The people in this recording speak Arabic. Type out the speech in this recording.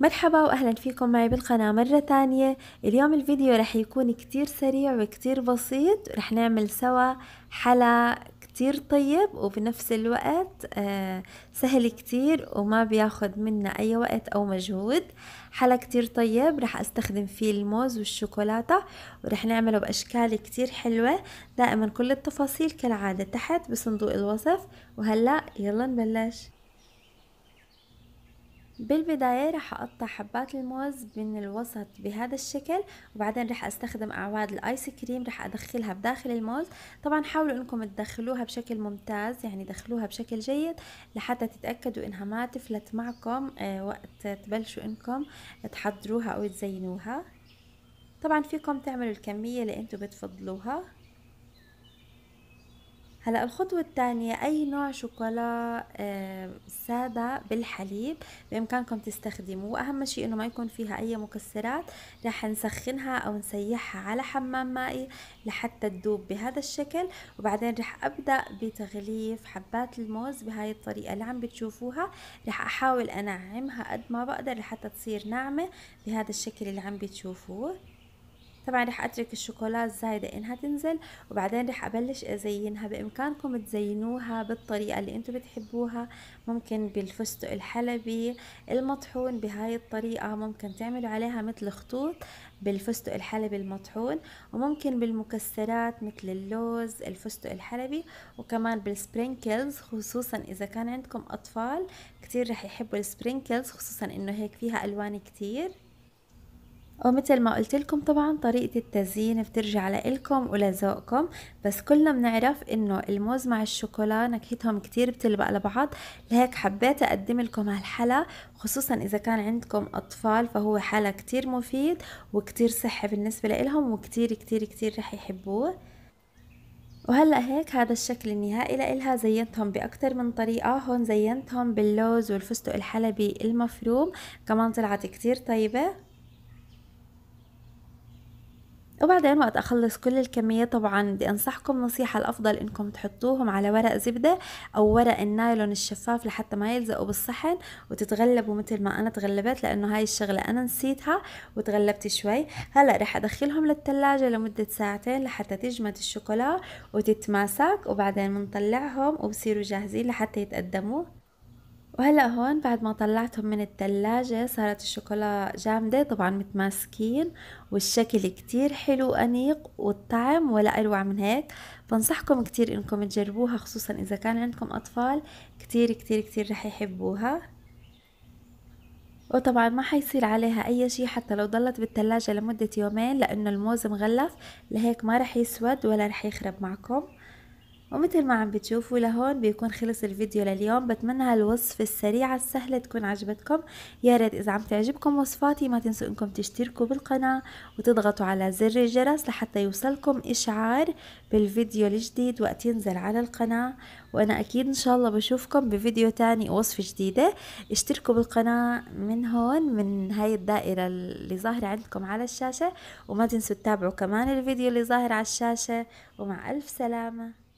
مرحبا واهلا فيكم معي بالقناة مرة تانية اليوم الفيديو رح يكون كتير سريع وكتير بسيط رح نعمل سوا حلا كتير طيب وفي نفس الوقت آه، سهل كتير وما بياخد منا أي وقت أو مجهود حلا كتير طيب رح أستخدم فيه الموز والشوكولاتة ورح نعمله بأشكال كتير حلوة دائما كل التفاصيل كالعادة تحت بصندوق الوصف وهلأ يلا نبلش بالبداية رح أقطع حبات الموز من الوسط بهذا الشكل وبعدين رح أستخدم أعواد الآيس كريم رح أدخلها بداخل الموز طبعا حاولوا أنكم تدخلوها بشكل ممتاز يعني دخلوها بشكل جيد لحتى تتأكدوا إنها ما تفلت معكم آه، وقت تبلشوا إنكم تحضروها أو تزينوها طبعا فيكم تعملوا الكمية اللي أنتوا بتفضلوها هلا الخطوة الثانية أي نوع شوكولا آه، سادة بالحليب بإمكانكم تستخدموه وأهم شيء إنه ما يكون فيها أي مكسرات راح نسخنها أو نسيحها على حمام مائي لحتى تذوب بهذا الشكل وبعدين راح أبدأ بتغليف حبات الموز بهاي الطريقة اللي عم بتشوفوها راح أحاول أنعمها قد ما بقدر لحتى تصير ناعمة بهذا الشكل اللي عم بتشوفوه طبعا رح اترك الشوكولا الزايدة انها تنزل وبعدين رح ابلش ازينها بامكانكم تزينوها بالطريقة اللي انتم بتحبوها ممكن بالفستق الحلبي المطحون بهاي الطريقة ممكن تعملوا عليها مثل خطوط بالفستق الحلبي المطحون وممكن بالمكسرات مثل اللوز الفستق الحلبي وكمان بالسبرينكلز خصوصا اذا كان عندكم اطفال كتير رح يحبوا السبرينكلز خصوصا انه هيك فيها الوان كتير ومثل ما قلت لكم طبعا طريقة التزيين بترجع لإلكم ولذوقكم بس كلنا بنعرف انه الموز مع الشوكولا نكهتهم كتير بتلبق لبعض لهيك حبيت اقدم لكم هالحلا خصوصا اذا كان عندكم اطفال فهو حلا كتير مفيد وكتير صحي بالنسبة لإلهم وكتير كتير كتير رح يحبوه وهلا هيك هذا الشكل النهائي لإلها زينتهم بأكثر من طريقة هون زينتهم باللوز والفستق الحلبي المفروم كمان طلعت كتير طيبة وبعدين وقت اخلص كل الكميات طبعا بدي انصحكم نصيحه الافضل انكم تحطوهم على ورق زبده او ورق النايلون الشفاف لحتى ما يلزقوا بالصحن وتتغلبوا مثل ما انا تغلبت لانه هاي الشغله انا نسيتها وتغلبت شوي هلا رح ادخلهم للتلاجة لمده ساعتين لحتى تجمد الشوكولا وتتماسك وبعدين بنطلعهم وبصيروا جاهزين لحتى يتقدموا وهلا هون بعد ما طلعتهم من التلاجة صارت الشوكولا جامدة طبعا متماسكين والشكل كتير حلو وأنيق والطعم ولا أروع من هيك بنصحكم كتير إنكم تجربوها خصوصا إذا كان عندكم أطفال كتير كتير كتير رح يحبوها وطبعا ما حيصير عليها اي شيء حتى لو ضلت بالثلاجة لمدة يومين لانه الموز مغلف لهيك ما رح يسود ولا رح يخرب معكم ومثل ما عم بتشوفوا لهون بيكون خلص الفيديو لليوم بتمنى هالوصفة السريعة السهلة تكون عجبتكم يا ريت إذا عم تعجبكم وصفاتي ما تنسوا إنكم تشتركوا بالقناة وتضغطوا على زر الجرس لحتى يوصلكم إشعار بالفيديو الجديد وقت ينزل على القناة وأنا أكيد إن شاء الله بشوفكم بفيديو تاني وصفة جديدة اشتركوا بالقناة من هون من هاي الدائرة اللي ظاهرة عندكم على الشاشة وما تنسوا تتابعوا كمان الفيديو اللي ظاهر على الشاشة ومع ألف سلامة